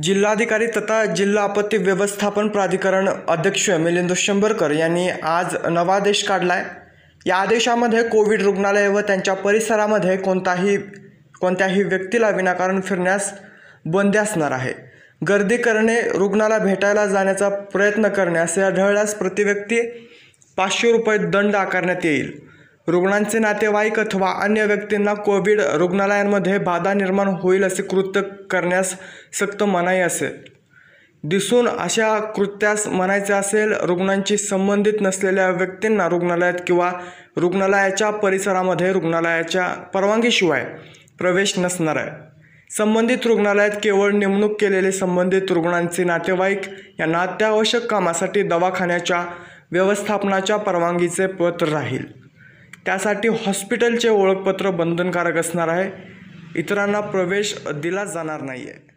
जिल्हाधिकारी तथा जिल्हा आपत्ती व्यवस्थापन प्राधिकरण अध्यक्ष मिलिंद शंभरकर यांनी आज नवा आदेश काढला आहे या आदेशामध्ये कोविड रुग्णालय व त्यांच्या परिसरामध्ये कोणताही कोणत्याही व्यक्तीला विनाकारण फिरण्यास बंदी असणार आहे गर्दी करणे रुग्णाला भेटायला जाण्याचा प्रयत्न करण्यास आढळल्यास प्रतिव्यक्ती पाचशे रुपये दंड आकारण्यात येईल रुग्णांचे नातेवाईक अथवा अन्य व्यक्तींना कोविड रुग्णालयांमध्ये बाधा निर्माण होईल असे कृत्य करण्यास सक्त मनाई असेल दिसून अशा कृत्यास म्हणायचे असेल रुग्णांची संबंधित नसलेल्या व्यक्तींना रुग्णालयात किंवा रुग्णालयाच्या परिसरामध्ये रुग्णालयाच्या परवानगीशिवाय प्रवेश नसणार आहे संबंधित रुग्णालयात केवळ नेमणूक केलेले संबंधित रुग्णांचे नातेवाईक यांना अत्यावश्यक कामासाठी दवाखान्याच्या व्यवस्थापनाच्या परवानगीचे पत्र राहील त्यासाठी हॉस्पिटलचे ओळखपत्र बंधनकारक असणार आहे इतरांना प्रवेश दिला जाणार नाही आहे